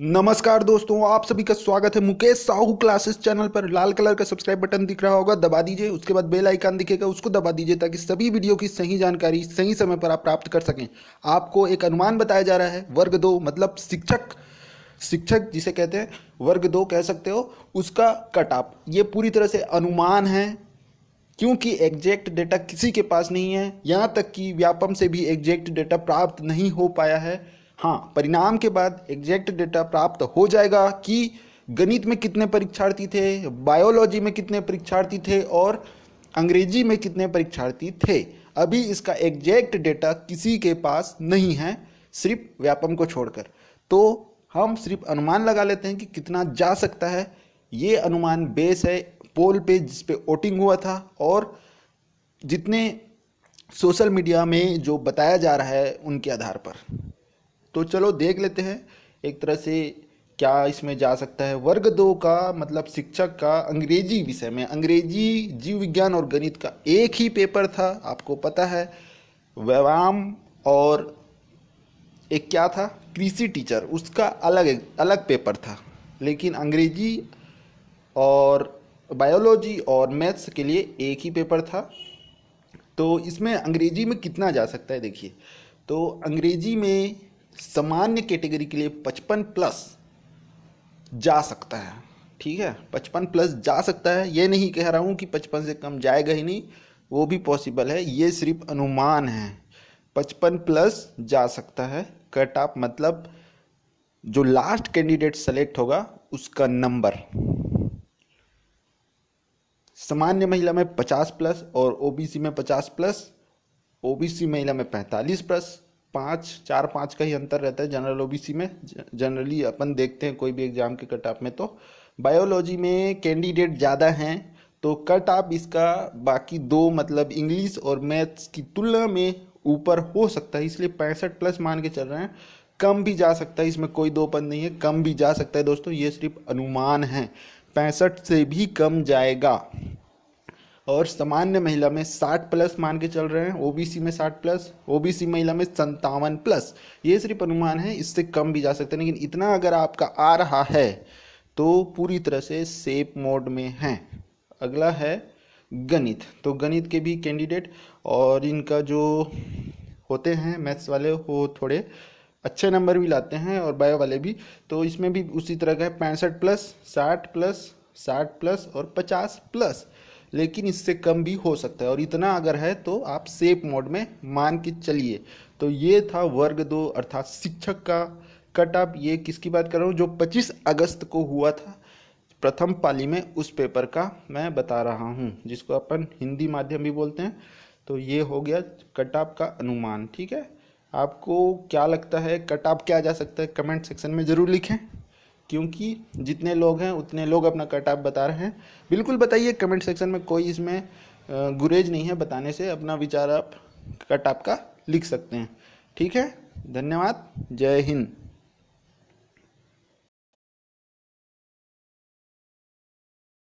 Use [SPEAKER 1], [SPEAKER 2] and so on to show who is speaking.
[SPEAKER 1] नमस्कार दोस्तों आप सभी का स्वागत है मुकेश साहू क्लासेस चैनल पर लाल कलर का सब्सक्राइब बटन दिख रहा होगा दबा दीजिए उसके बाद बेल आइकन दिखेगा उसको दबा दीजिए ताकि सभी वीडियो की सही जानकारी सही समय पर आप प्राप्त कर सकें आपको एक अनुमान बताया जा रहा है वर्ग दो मतलब शिक्षक शिक्षक जिसे कहते हैं वर्ग दो कह सकते हो उसका कट ऑफ ये पूरी तरह से अनुमान है क्योंकि एग्जैक्ट डेटा किसी के पास नहीं है यहाँ तक कि व्यापम से भी एग्जैक्ट डेटा प्राप्त नहीं हो पाया है हाँ परिणाम के बाद एग्जैक्ट डेटा प्राप्त हो जाएगा कि गणित में कितने परीक्षार्थी थे बायोलॉजी में कितने परीक्षार्थी थे और अंग्रेजी में कितने परीक्षार्थी थे अभी इसका एग्जैक्ट डेटा किसी के पास नहीं है सिर्फ व्यापम को छोड़कर तो हम सिर्फ अनुमान लगा लेते हैं कि कितना जा सकता है ये अनुमान बेस है पोल पे जिस पे वोटिंग हुआ था और जितने सोशल मीडिया में जो बताया जा रहा है उनके आधार पर तो चलो देख लेते हैं एक तरह से क्या इसमें जा सकता है वर्ग दो का मतलब शिक्षक का अंग्रेजी विषय में अंग्रेजी जीव विज्ञान और गणित का एक ही पेपर था आपको पता है व्यायाम और एक क्या था कृषि टीचर उसका अलग अलग पेपर था लेकिन अंग्रेजी और बायोलॉजी और मैथ्स के लिए एक ही पेपर था तो इसमें अंग्रेजी में कितना जा सकता है देखिए तो अंग्रेजी में सामान्य कैटेगरी के लिए 55 प्लस जा सकता है ठीक है 55 प्लस जा सकता है ये नहीं कह रहा हूँ कि 55 से कम जाएगा ही नहीं वो भी पॉसिबल है ये सिर्फ अनुमान है 55 प्लस जा सकता है कट ऑफ मतलब जो लास्ट कैंडिडेट सेलेक्ट होगा उसका नंबर सामान्य महिला में 50 प्लस और ओबीसी में 50 प्लस ओबीसी महिला में 45 प्लस पाँच चार पाँच का ही अंतर रहता है जनरल ओ में जनरली अपन देखते हैं कोई भी एग्जाम के कट ऑफ में तो बायोलॉजी में कैंडिडेट ज़्यादा हैं तो कट ऑफ इसका बाकी दो मतलब इंग्लिश और मैथ्स की तुलना में ऊपर हो सकता है इसलिए पैंसठ प्लस मान के चल रहे हैं कम भी जा सकता है इसमें कोई दो पद नहीं है कम भी जा सकता है दोस्तों ये सिर्फ अनुमान है पैंसठ से भी कम जाएगा और सामान्य महिला में 60 प्लस मान के चल रहे हैं ओबीसी में 60 प्लस ओबीसी महिला में संतावन प्लस ये सिर्फ अनुमान है इससे कम भी जा सकते हैं लेकिन इतना अगर आपका आ रहा है तो पूरी तरह से सेफ मोड में है अगला है गणित तो गणित के भी कैंडिडेट और इनका जो होते हैं मैथ्स वाले वो थोड़े अच्छे नंबर भी लाते हैं और बायो वाले भी तो इसमें भी उसी तरह का है पैंसठ प्लस साठ प्लस साठ प्लस और पचास प्लस लेकिन इससे कम भी हो सकता है और इतना अगर है तो आप सेफ मोड में मान के चलिए तो ये था वर्ग दो अर्थात शिक्षक का कट ऑफ ये किसकी बात कर रहा हूँ जो 25 अगस्त को हुआ था प्रथम पाली में उस पेपर का मैं बता रहा हूँ जिसको अपन हिंदी माध्यम भी बोलते हैं तो ये हो गया कट ऑफ का अनुमान ठीक है आपको क्या लगता है कट ऑफ क्या जा सकता है कमेंट सेक्शन में ज़रूर लिखें क्योंकि जितने लोग हैं उतने लोग अपना कट ऑफ बता रहे हैं बिल्कुल बताइए कमेंट सेक्शन में कोई इसमें गुरेज नहीं है बताने से अपना विचार आप कट ऑफ का लिख सकते हैं ठीक है धन्यवाद जय हिंद